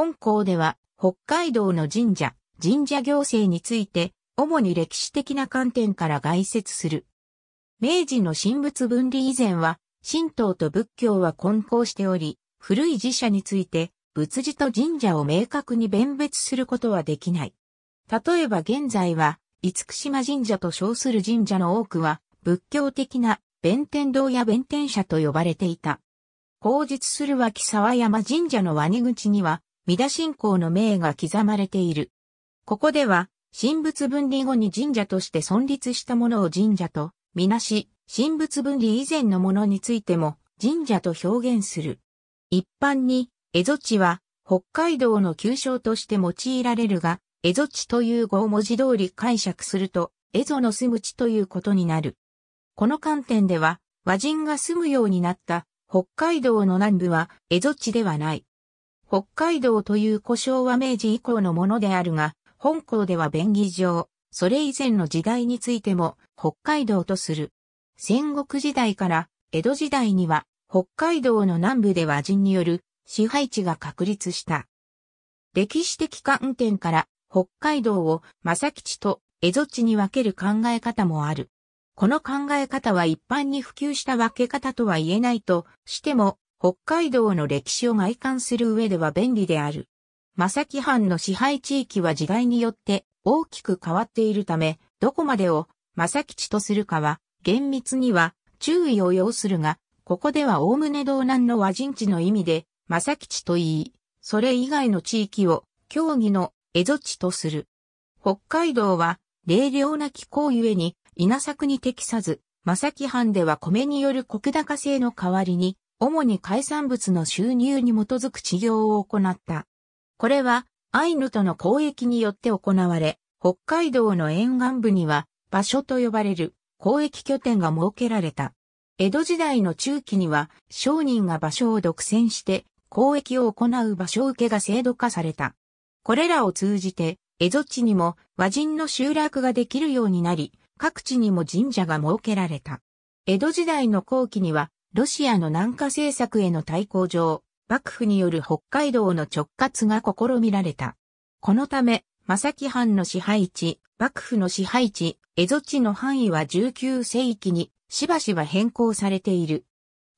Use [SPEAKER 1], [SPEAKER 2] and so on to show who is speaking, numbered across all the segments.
[SPEAKER 1] 本校では、北海道の神社、神社行政について、主に歴史的な観点から概説する。明治の神仏分離以前は、神道と仏教は混交しており、古い寺社について、仏寺と神社を明確に弁別することはできない。例えば現在は、厳島神社と称する神社の多くは、仏教的な弁天堂や弁天社と呼ばれていた。後述する脇沢山神社のワニ口には、三田信仰の名が刻まれている。ここでは、神仏分離後に神社として存立したものを神社と、みなし、神仏分離以前のものについても、神社と表現する。一般に、蝦夷地は、北海道の旧称として用いられるが、蝦夷地という語を文字通り解釈すると、蝦夷の住む地ということになる。この観点では、和人が住むようになった北海道の南部は蝦夷地ではない。北海道という呼称は明治以降のものであるが、本校では便宜上、それ以前の時代についても北海道とする。戦国時代から江戸時代には北海道の南部で和人による支配地が確立した。歴史的観点から北海道を正吉と江戸地に分ける考え方もある。この考え方は一般に普及した分け方とは言えないとしても北海道の歴史を外観する上では便利である。正木藩の支配地域は時代によって大きく変わっているため、どこまでを正吉とするかは、厳密には注意を要するが、ここでは概ね道南の和人地の意味で、正吉と言い、それ以外の地域を、競技の蝦夷地とする。北海道は、冷涼な気候ゆえに、稲作に適さず、正木藩では米による国高制の代わりに、主に海産物の収入に基づく治療を行った。これは、アイヌとの交易によって行われ、北海道の沿岸部には、場所と呼ばれる交易拠点が設けられた。江戸時代の中期には、商人が場所を独占して、交易を行う場所受けが制度化された。これらを通じて、江戸地にも和人の集落ができるようになり、各地にも神社が設けられた。江戸時代の後期には、ロシアの南下政策への対抗上、幕府による北海道の直轄が試みられた。このため、正木藩の支配地、幕府の支配地、蝦夷地の範囲は19世紀にしばしば変更されている。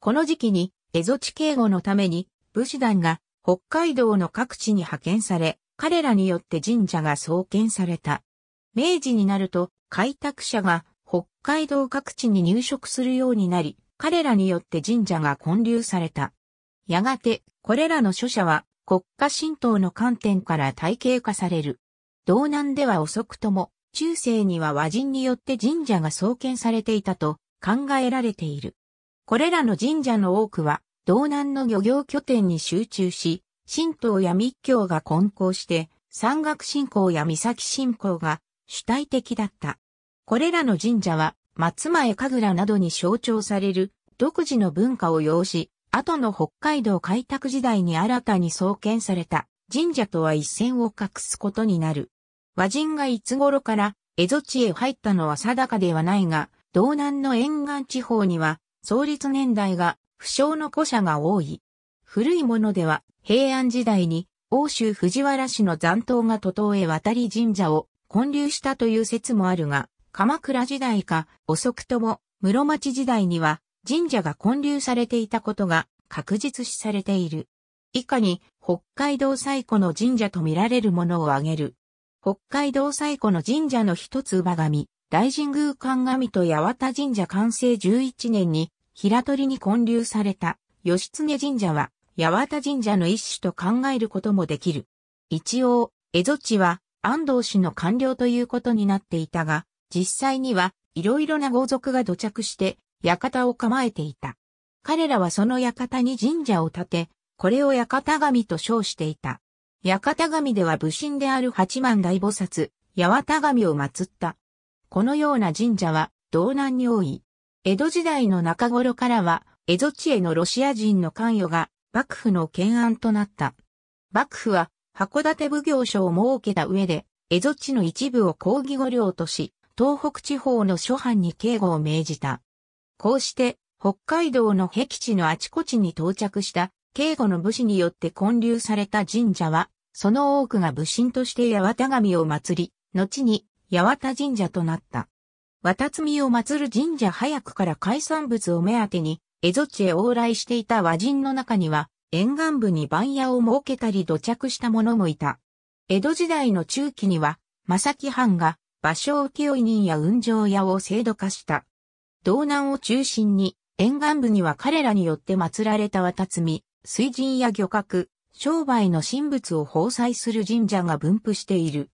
[SPEAKER 1] この時期に蝦夷地警護のために武士団が北海道の各地に派遣され、彼らによって神社が創建された。明治になると開拓者が北海道各地に入植するようになり、彼らによって神社が建立された。やがて、これらの書写は国家神道の観点から体系化される。道南では遅くとも、中世には和人によって神社が創建されていたと考えられている。これらの神社の多くは、道南の漁業拠点に集中し、神道や密教が混交して、山岳信仰や岬信仰が主体的だった。これらの神社は松前神楽などに象徴される独自の文化を要し、後の北海道開拓時代に新たに創建された神社とは一線を画すことになる。和人がいつ頃から蝦夷地へ入ったのは定かではないが、道南の沿岸地方には創立年代が不詳の古社が多い。古いものでは平安時代に欧州藤原氏の残党が徒党へ渡り神社を建立したという説もあるが、鎌倉時代か遅くとも室町時代には神社が建立されていたことが確実視されている。以下に北海道最古の神社と見られるものを挙げる。北海道最古の神社の一つ馬神、大神宮神神と八幡神社完成11年に平取に建立された義経神社は八幡神社の一種と考えることもできる。一応、蝦夷地は安藤氏の官僚ということになっていたが、実際には、いろいろな豪族が土着して、館を構えていた。彼らはその館に神社を建て、これを館神と称していた。館神では武神である八幡大菩薩、八幡神を祀った。このような神社は、道南に多い。江戸時代の中頃からは、蝦夷地へのロシア人の関与が、幕府の懸案となった。幕府は、函館奉行所を設けた上で、蝦夷地の一部を抗議御領とし、東北地方の諸藩に警護を命じた。こうして、北海道の僻地のあちこちに到着した、警護の武士によって建立された神社は、その多くが武神として八幡神を祀り、後に八幡神社となった。渡積を祀る神社早くから海産物を目当てに、蝦夷地へ往来していた和人の中には、沿岸部に番屋を設けたり土着した者もいた。江戸時代の中期には、正木藩が芭蕉浮世人や雲上屋を制度化した。道南を中心に、沿岸部には彼らによって祀られた渡積、み、水神や漁獲、商売の神仏を奉祭する神社が分布している。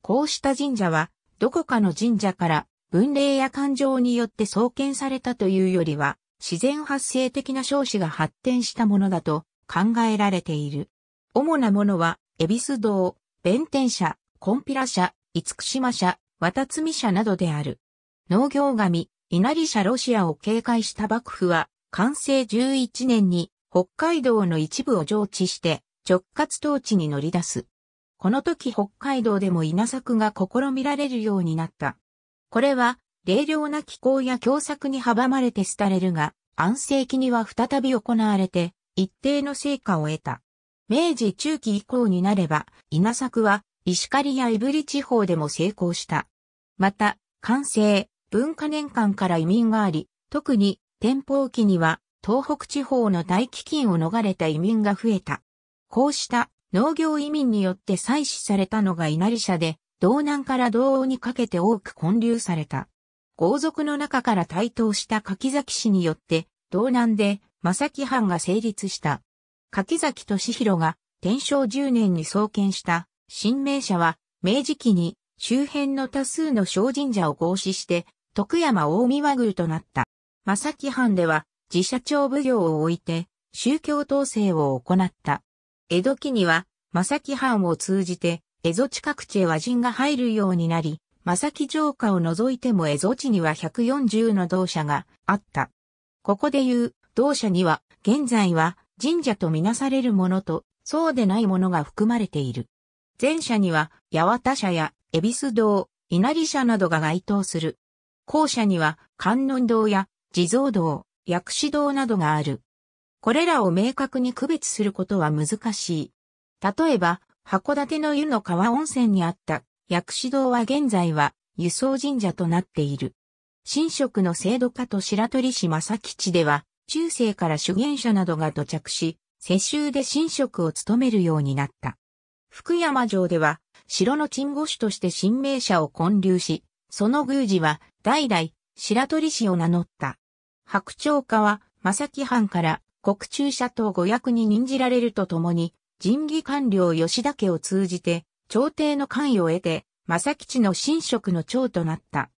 [SPEAKER 1] こうした神社は、どこかの神社から文霊や感情によって創建されたというよりは、自然発生的な少子が発展したものだと考えられている。主なものは、恵比寿堂、弁天社、コンピラ社、厳島社、渡み社などである。農業神、稲荷社ロシアを警戒した幕府は、完成11年に北海道の一部を上知して直轄統治に乗り出す。この時北海道でも稲作が試みられるようになった。これは、冷涼な気候や狭作に阻まれて廃れるが、安政期には再び行われて、一定の成果を得た。明治中期以降になれば、稲作は石狩や胆振地方でも成功した。また、完成、文化年間から移民があり、特に、天保期には、東北地方の大飢饉を逃れた移民が増えた。こうした農業移民によって採取されたのが稲荷社で、道南から道央にかけて多く混流された。豪族の中から台頭した柿崎氏によって、道南で正木藩が成立した。柿崎敏弘が天正10年に創建した新名社は、明治期に周辺の多数の小神社を合祀して、徳山大見和宮となった。正木藩では、自社長奉行を置いて、宗教統制を行った。江戸期には、正木藩を通じて、江戸地各地へ和人が入るようになり、正木城下を除いても江戸地には140の同社があった。ここで言う、同社には、現在は神社とみなされるものと、そうでないものが含まれている。前者には、八幡社や恵比寿堂、稲荷社などが該当する。校舎には観音堂や地蔵堂、薬師堂などがある。これらを明確に区別することは難しい。例えば、函館の湯の川温泉にあった薬師堂は現在は輸送神社となっている。神職の制度化と白鳥市正吉では、中世から修験者などが土着し、世襲で神職を務めるようになった。福山城では、城の鎮護主として新名者を建立し、その宮司は代々白鳥氏を名乗った。白鳥家は正木藩から国中者等五役に任じられるとともに、人儀官僚吉田家を通じて、朝廷の関与を得て、正吉の神職の長となった。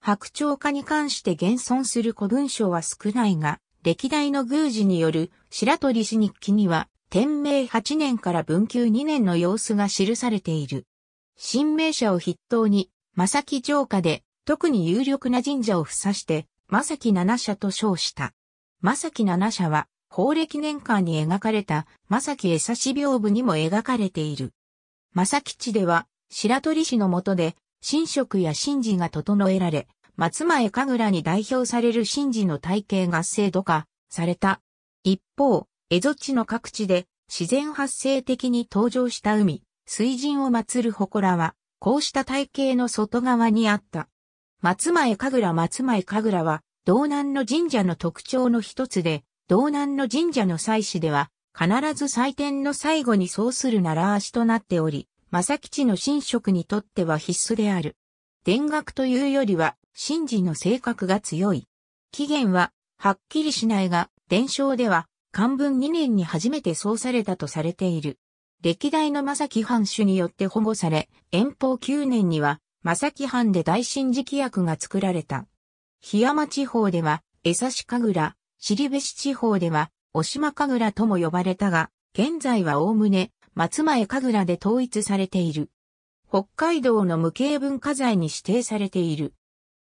[SPEAKER 1] 白鳥家に関して現存する古文書は少ないが、歴代の宮司による白鳥氏日記には、天明8年から文久2年の様子が記されている。新名社を筆頭に、正木城下で、特に有力な神社を付さして、正木七社と称した。正木七社は、法暦年間に描かれた、正木江差し屏風にも描かれている。正吉では、白鳥氏の下で、神職や神事が整えられ、松前神楽に代表される神事の体系が制度化された。一方、蝦夷地の各地で自然発生的に登場した海、水神を祀る祠は、こうした体系の外側にあった。松前神楽松前神楽は、道南の神社の特徴の一つで、道南の神社の祭祀では、必ず祭典の最後にそうする習わしとなっており、正吉の神職にとっては必須である。田楽というよりは、神事の性格が強い。起源は、はっきりしないが、伝承では、漢文2年に初めて創されたとされている。歴代の正木藩主によって保護され、延宝9年には正木藩で大神事規約が作られた。檜山地方では、江差神楽、尻部市地方では、お島神楽とも呼ばれたが、現在はおおむね、松前神楽で統一されている。北海道の無形文化財に指定されている。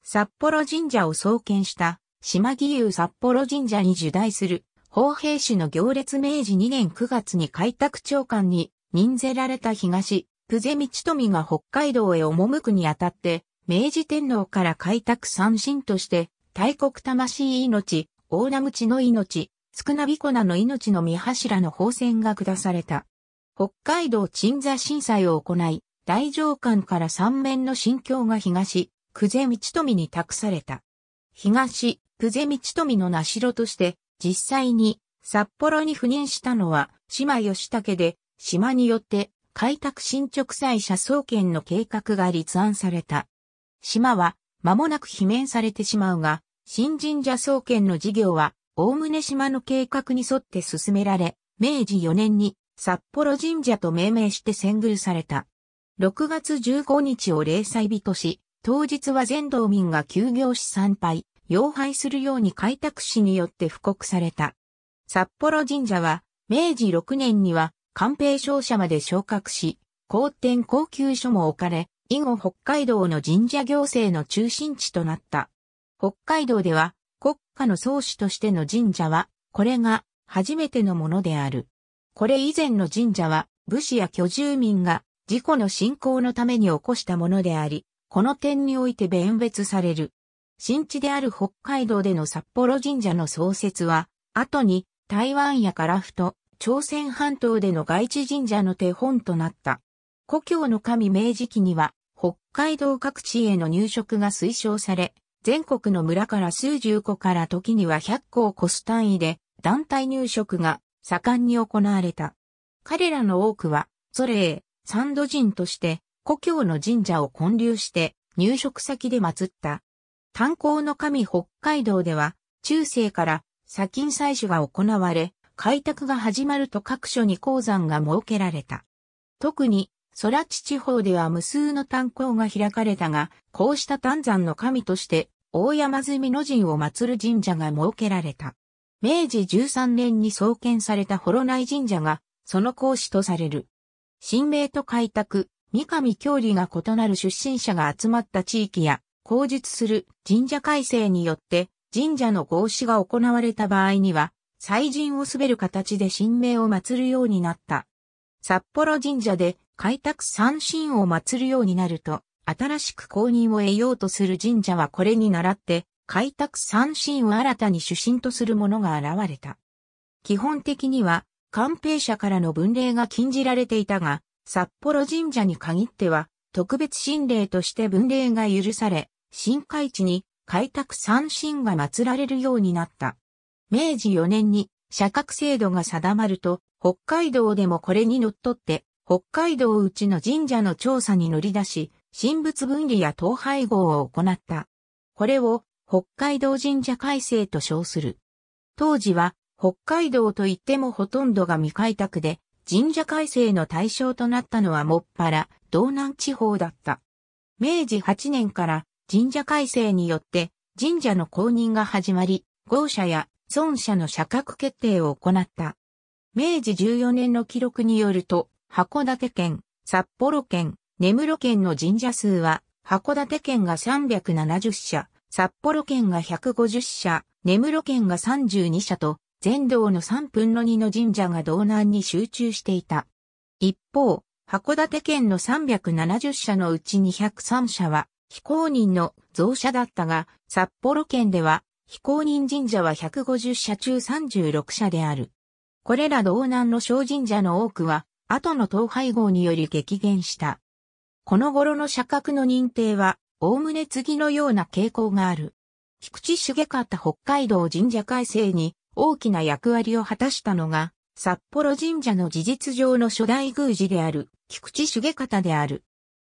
[SPEAKER 1] 札幌神社を創建した、島義勇札幌神社に受代する砲兵士の行列明治2年9月に開拓長官に任ぜられた東、久世道富が北海道へ赴くにあたって、明治天皇から開拓三神として、大国魂命、大名口の命、少なびこなの命の見柱の宝船が下された。北海道鎮座震災を行い、大上官から三面の心境が東、久世道富に託された。東、久世道富の名城として、実際に札幌に赴任したのは島吉武で、島によって開拓進捗祭者総研の計画が立案された。島は間もなく罷免されてしまうが、新神社総研の事業は、おおむね島の計画に沿って進められ、明治4年に札幌神社と命名して遷宮された。6月15日を例祭日とし、当日は全道民が休業し参拝、要拝するように開拓使によって布告された。札幌神社は、明治6年には、官兵商社まで昇格し、皇典高級所も置かれ、以後北海道の神社行政の中心地となった。北海道では、国家の創始としての神社は、これが初めてのものである。これ以前の神社は、武士や居住民が自己の信仰のために起こしたものであり、この点において弁別される。新地である北海道での札幌神社の創設は、後に台湾や樺太、朝鮮半島での外地神社の手本となった。故郷の神明治期には、北海道各地への入植が推奨され、全国の村から数十個から時には百個を超す単位で、団体入植が盛んに行われた。彼らの多くは、祖霊、三度人として、故郷の神社を建立して、入植先で祀った炭鉱の神北海道では、中世から砂金採取が行われ、開拓が始まると各所に鉱山が設けられた。特に、空地地方では無数の炭鉱が開かれたが、こうした炭山の神として、大山積みの神を祀る神社が設けられた。明治13年に創建された幌内神社が、その講師とされる。神明と開拓、三上教理が異なる出身者が集まった地域や、口述する神社改正によって神社の合祀が行われた場合には、祭神を滑る形で神明を祀るようになった。札幌神社で開拓三神を祀るようになると、新しく公認を得ようとする神社はこれに倣って、開拓三神を新たに主神とするものが現れた。基本的には、官兵者からの分霊が禁じられていたが、札幌神社に限っては、特別神霊として分霊が許され、深海地に開拓三神が祀られるようになった。明治4年に社格制度が定まると、北海道でもこれに則っって、北海道うちの神社の調査に乗り出し、神仏分離や統廃合を行った。これを北海道神社改正と称する。当時は北海道といってもほとんどが未開拓で、神社改正の対象となったのはもっぱら道南地方だった。明治8年から神社改正によって神社の公認が始まり、豪社や孫社の社格決定を行った。明治14年の記録によると、函館県、札幌県、根室県の神社数は、函館県が370社、札幌県が150社、根室県が32社と、全道の3分の2の神社が道南に集中していた。一方、函館県の370社のうち203社は、非公認の増社だったが、札幌県では非公認神社は150社中36社である。これら道南の小神社の多くは、後の統廃合により激減した。この頃の社格の認定は、おおむね次のような傾向がある。菊池茂方北海道神社改正に大きな役割を果たしたのが、札幌神社の事実上の初代宮司である、菊池茂方である。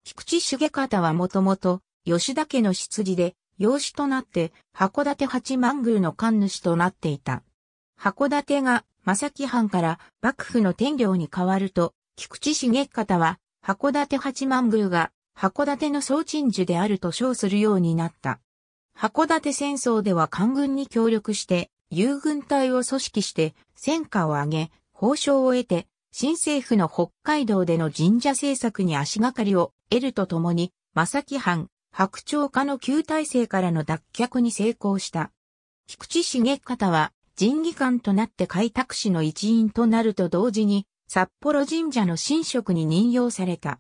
[SPEAKER 1] 菊池茂方はもともと、吉田家の執事で、養子となって、函館八幡宮の神主となっていた。函館が、正木藩から幕府の天領に変わると、菊池茂方は、函館八幡宮が、函館の総鎮守であると称するようになった。函館戦争では官軍に協力して、遊軍隊を組織して、戦果を上げ、報奨を得て、新政府の北海道での神社政策に足がかりを得るとともに、正木藩、白鳥化の旧体制からの脱却に成功した。菊池茂方は人技官となって開拓士の一員となると同時に札幌神社の神職に任用された。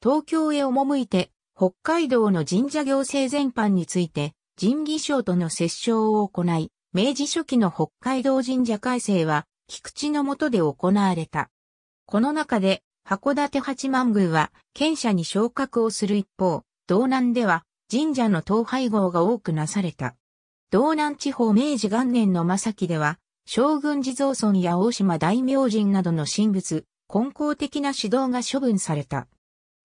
[SPEAKER 1] 東京へ赴いて北海道の神社行政全般について神技省との折衝を行い、明治初期の北海道神社改正は菊池のもとで行われた。この中で函館八幡宮は、県社に昇格をする一方、道南では神社の統廃合が多くなされた。道南地方明治元年の正木では、将軍地蔵村や大島大明神などの神仏、根校的な指導が処分された。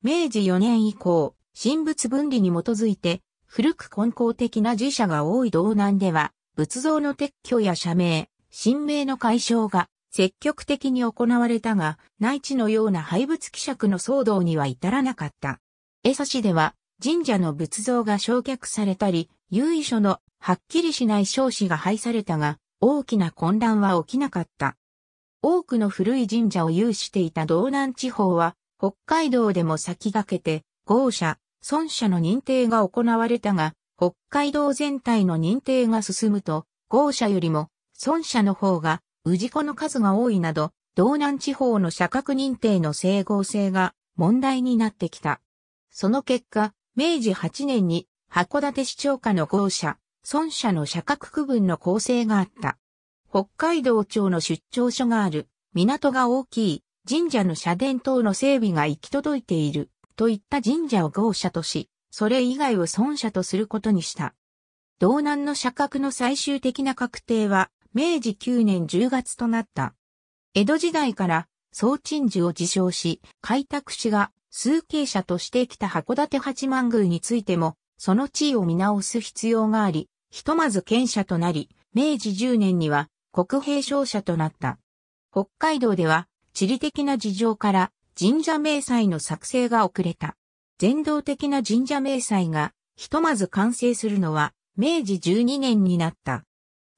[SPEAKER 1] 明治4年以降、神仏分離に基づいて、古く根校的な寺社が多い道南では、仏像の撤去や社名、神明の解消が積極的に行われたが、内地のような廃仏希釈の騒動には至らなかった。江差市では、神社の仏像が焼却されたり、由緒のはっきりしない少子が廃されたが、大きな混乱は起きなかった。多くの古い神社を有していた道南地方は、北海道でも先駆けて、豪社、孫社の認定が行われたが、北海道全体の認定が進むと、豪社よりも孫社の方が氏子の数が多いなど、道南地方の社格認定の整合性が問題になってきた。その結果、明治8年に函館市長下の豪社、孫社の社格区分の構成があった。北海道庁の出張所がある、港が大きい、神社の社殿等の整備が行き届いている、といった神社を豪社とし、それ以外を孫社とすることにした。道南の社格の最終的な確定は、明治9年10月となった。江戸時代から、総鎮守を自称し、開拓使が数形者としてきた函館八幡宮についても、その地位を見直す必要があり、ひとまず県者となり、明治10年には国兵商社となった。北海道では地理的な事情から神社明細の作成が遅れた。全道的な神社明細がひとまず完成するのは明治12年になった。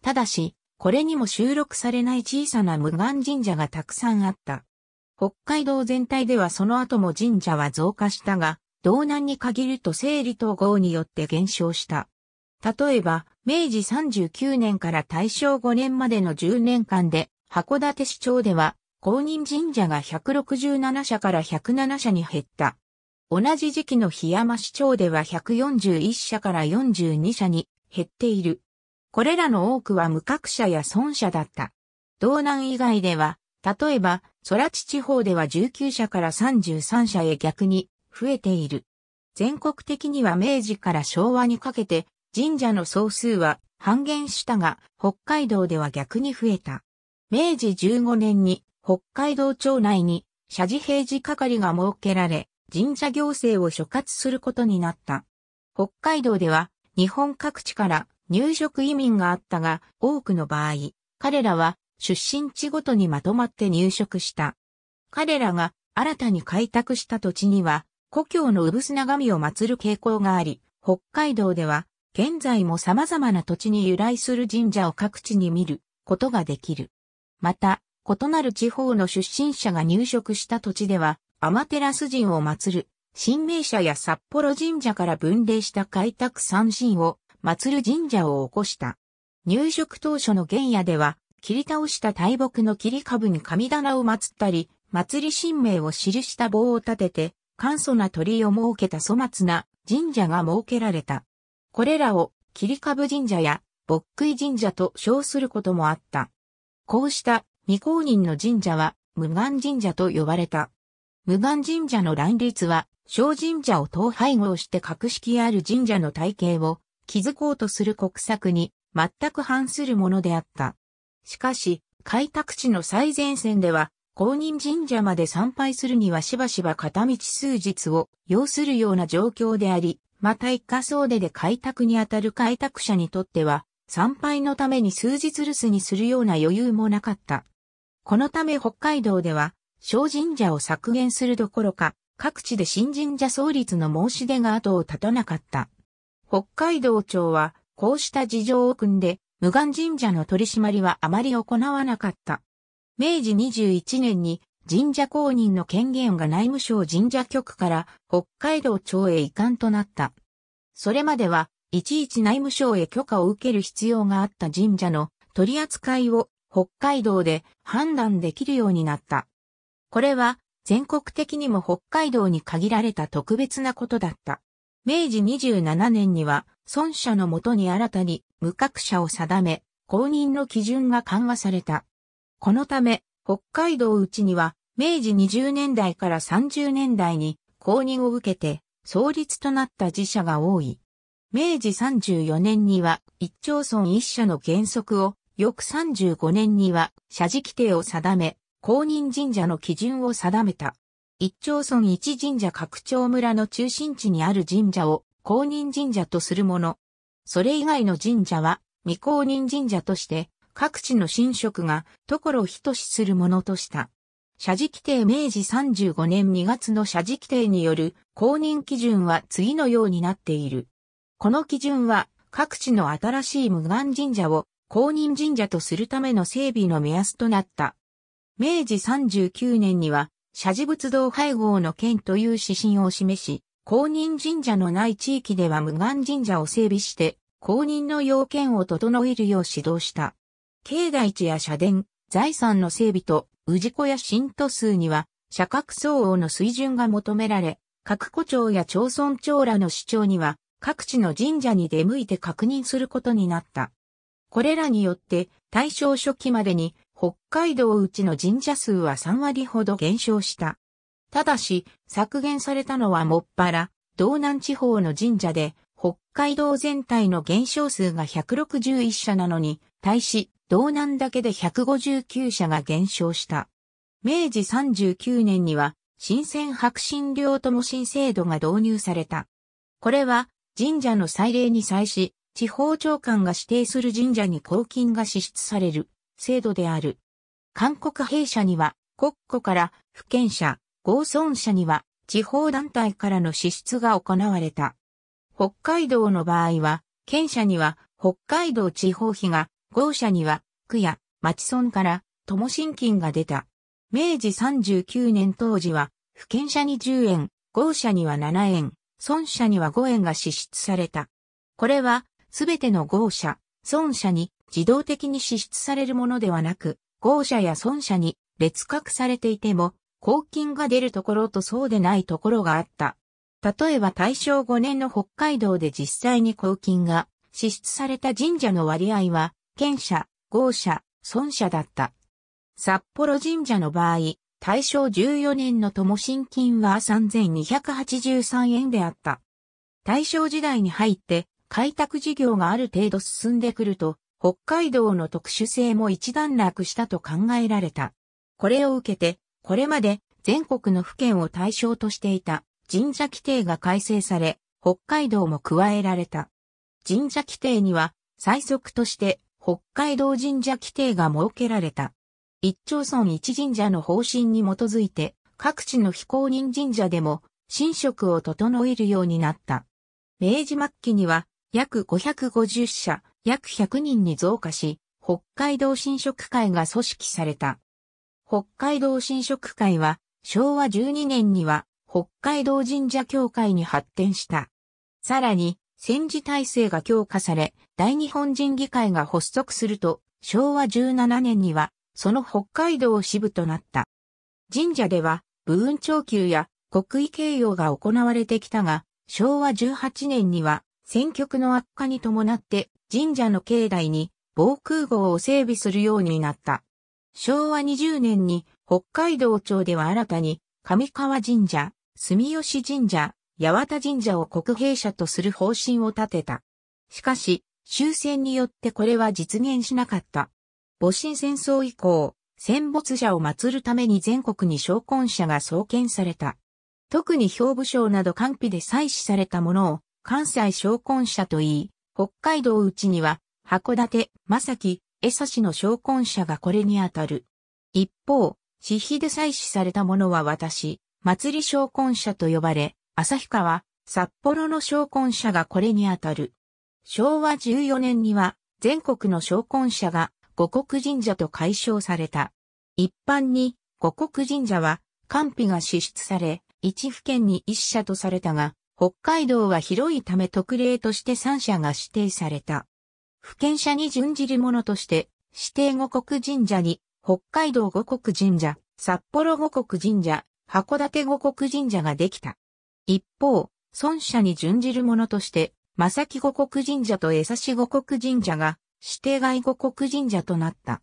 [SPEAKER 1] ただし、これにも収録されない小さな無岩神社がたくさんあった。北海道全体ではその後も神社は増加したが、道南に限ると整理統合によって減少した。例えば、明治39年から大正5年までの10年間で、函館市長では、公認神社が167社から107社に減った。同じ時期の檜山市長では141社から42社に減っている。これらの多くは無格者や損者だった。道南以外では、例えば、空地地方では19社から33社へ逆に増えている。全国的には明治から昭和にかけて神社の総数は半減したが、北海道では逆に増えた。明治15年に北海道庁内に社寺平寺係が設けられ、神社行政を所轄することになった。北海道では日本各地から入植移民があったが、多くの場合、彼らは出身地ごとにまとまって入植した。彼らが新たに開拓した土地には、故郷のうぶなが神を祀る傾向があり、北海道では、現在も様々な土地に由来する神社を各地に見ることができる。また、異なる地方の出身者が入植した土地では、アマテラス人を祀る、神明社や札幌神社から分類した開拓三神を祀る神社を起こした。入植当初の原野では、切り倒した大木の切り株に神棚を祀ったり、祭り神明を記した棒を立てて、簡素な鳥居を設けた粗末な神社が設けられた。これらを切り株神社や牧喰神社と称することもあった。こうした未公認の神社は無願神社と呼ばれた。無願神社の乱立は、小神社を統廃合して格式ある神社の体系を築こうとする国策に全く反するものであった。しかし、開拓地の最前線では、公認神社まで参拝するにはしばしば片道数日を要するような状況であり、また一家総出で開拓にあたる開拓者にとっては、参拝のために数日留守にするような余裕もなかった。このため北海道では、小神社を削減するどころか、各地で新神社創立の申し出が後を絶たなかった。北海道庁は、こうした事情を組んで、無願神社の取り締まりはあまり行わなかった。明治21年に神社公認の権限が内務省神社局から北海道庁へ移管となった。それまではいちいち内務省へ許可を受ける必要があった神社の取り扱いを北海道で判断できるようになった。これは全国的にも北海道に限られた特別なことだった。明治27年には、孫者のもとに新たに無格者を定め、公認の基準が緩和された。このため、北海道うちには、明治20年代から30年代に公認を受けて、創立となった自社が多い。明治34年には、一町村一社の原則を、翌35年には、社寺規定を定め、公認神社の基準を定めた。一町村一神社各町村の中心地にある神社を公認神社とするもの。それ以外の神社は未公認神社として各地の神職が所等しするものとした。社寺規定明治35年2月の社寺規定による公認基準は次のようになっている。この基準は各地の新しい無願神社を公認神社とするための整備の目安となった。明治39年には社寺仏道配合の件という指針を示し、公認神社のない地域では無願神社を整備して、公認の要件を整えるよう指導した。境内地や社殿、財産の整備と、氏子や信徒数には、社格相応の水準が求められ、各古町や町村長らの主張には、各地の神社に出向いて確認することになった。これらによって、大正初期までに、北海道うちの神社数は3割ほど減少した。ただし、削減されたのはもっぱら、道南地方の神社で、北海道全体の減少数が161社なのに、対し、道南だけで159社が減少した。明治39年には、新鮮白新領とも新制度が導入された。これは、神社の祭礼に際し、地方長官が指定する神社に公金が支出される。制度である。韓国兵舎には、国庫から、府県社、合村社には、地方団体からの支出が行われた。北海道の場合は、県社には、北海道地方費が、合社には、区や、町村から、共信金が出た。明治39年当時は、府県社に10円、合社には7円、村社には5円が支出された。これは、すべての合社、村社に自動的に支出されるものではなく、豪者や損者に列格されていても、公金が出るところとそうでないところがあった。例えば大正5年の北海道で実際に公金が支出された神社の割合は、県社、豪社、損社だった。札幌神社の場合、大正14年の友新金は3283円であった。大正時代に入って開拓事業がある程度進んでくると、北海道の特殊性も一段落したと考えられた。これを受けて、これまで全国の府県を対象としていた神社規定が改正され、北海道も加えられた。神社規定には最速として北海道神社規定が設けられた。一町村一神社の方針に基づいて、各地の非公認神社でも、神職を整えるようになった。明治末期には、約550社、約100人に増加し、北海道新食会が組織された。北海道新食会は、昭和12年には、北海道神社協会に発展した。さらに、戦時体制が強化され、大日本人議会が発足すると、昭和17年には、その北海道支部となった。神社では、部運長級や国威形容が行われてきたが、昭和18年には、選挙区の悪化に伴って、神社の境内に防空壕を整備するようになった。昭和20年に北海道庁では新たに上川神社、住吉神社、八幡神社を国兵社とする方針を立てた。しかし、終戦によってこれは実現しなかった。戊辰戦争以降、戦没者を祀るために全国に昇魂者が創建された。特に兵部省など官費で採取されたものを関西昇魂者といい、北海道内には、函館、正木、江差の昇魂者がこれにあたる。一方、私費で採取されたものは私、祭り昇魂者と呼ばれ、旭川、札幌の昇魂者がこれにあたる。昭和14年には、全国の昇魂者が五国神社と解消された。一般に、五国神社は、官費が支出され、一府県に一社とされたが、北海道は広いため特例として3社が指定された。府県者に準じるものとして、指定五国神社に、北海道五国神社、札幌五国神社、函館五国神社ができた。一方、孫社に準じるものとして、正木五国神社と江差五国神社が、指定外五国神社となった。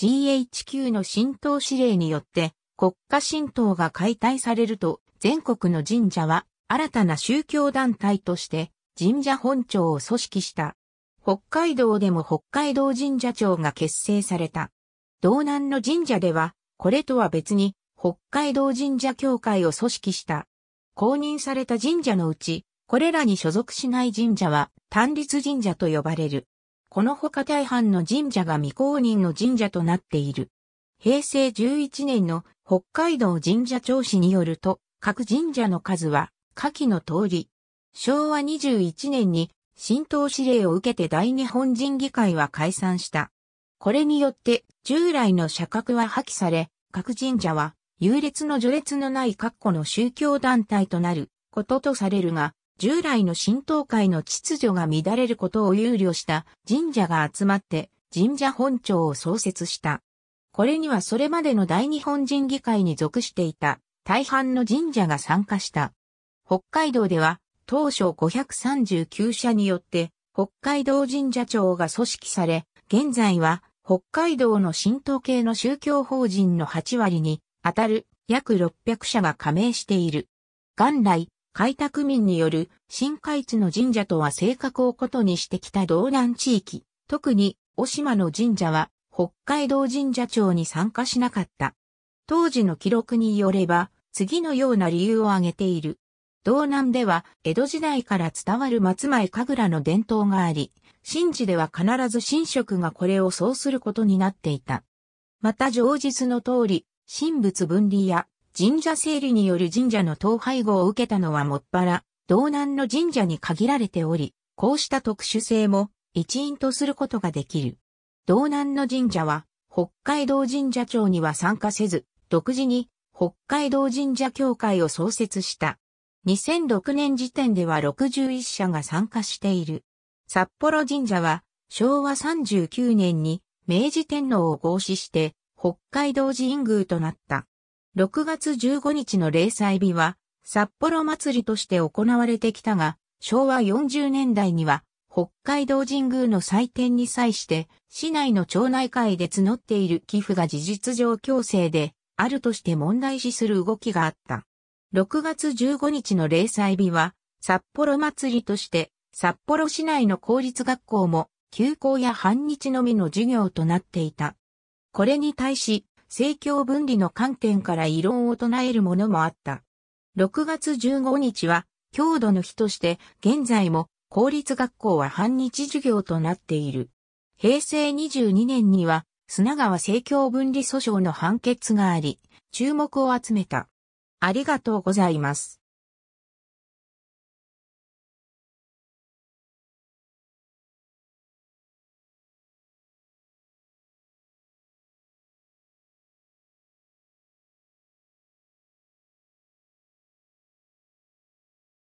[SPEAKER 1] GHQ の神道指令によって、国家神道が解体されると、全国の神社は新たな宗教団体として神社本庁を組織した。北海道でも北海道神社庁が結成された。道南の神社では、これとは別に北海道神社協会を組織した。公認された神社のうち、これらに所属しない神社は単立神社と呼ばれる。この他大半の神社が未公認の神社となっている。平成11年の北海道神社庁史によると、各神社の数は下記の通り、昭和21年に新党指令を受けて大日本人議会は解散した。これによって従来の社格は破棄され、各神社は優劣の序列のない各個の宗教団体となることとされるが、従来の神道会の秩序が乱れることを憂慮した神社が集まって神社本庁を創設した。これにはそれまでの大日本人議会に属していた大半の神社が参加した。北海道では、当初539社によって、北海道神社庁が組織され、現在は、北海道の神道系の宗教法人の8割に当たる約600社が加盟している。元来、開拓民による新開地の神社とは性格を異にしてきた道南地域、特に、大島の神社は、北海道神社庁に参加しなかった。当時の記録によれば、次のような理由を挙げている。道南では江戸時代から伝わる松前神楽の伝統があり、神事では必ず神職がこれをそうすることになっていた。また上述の通り、神仏分離や神社整理による神社の統廃合を受けたのはもっぱら、道南の神社に限られており、こうした特殊性も一因とすることができる。道南の神社は、北海道神社庁には参加せず、独自に北海道神社協会を創設した。2006年時点では61社が参加している。札幌神社は昭和39年に明治天皇を合祀して北海道神宮となった。6月15日の例祭日は札幌祭りとして行われてきたが、昭和40年代には北海道神宮の祭典に際して市内の町内会で募っている寄付が事実上強制であるとして問題視する動きがあった。6月15日の零細日は、札幌祭りとして、札幌市内の公立学校も、休校や半日のみの授業となっていた。これに対し、政教分離の観点から異論を唱えるものもあった。6月15日は、郷土の日として、現在も公立学校は半日授業となっている。平成22年には、砂川政教分離訴訟の判決があり、注目を集めた。ありがとうございます。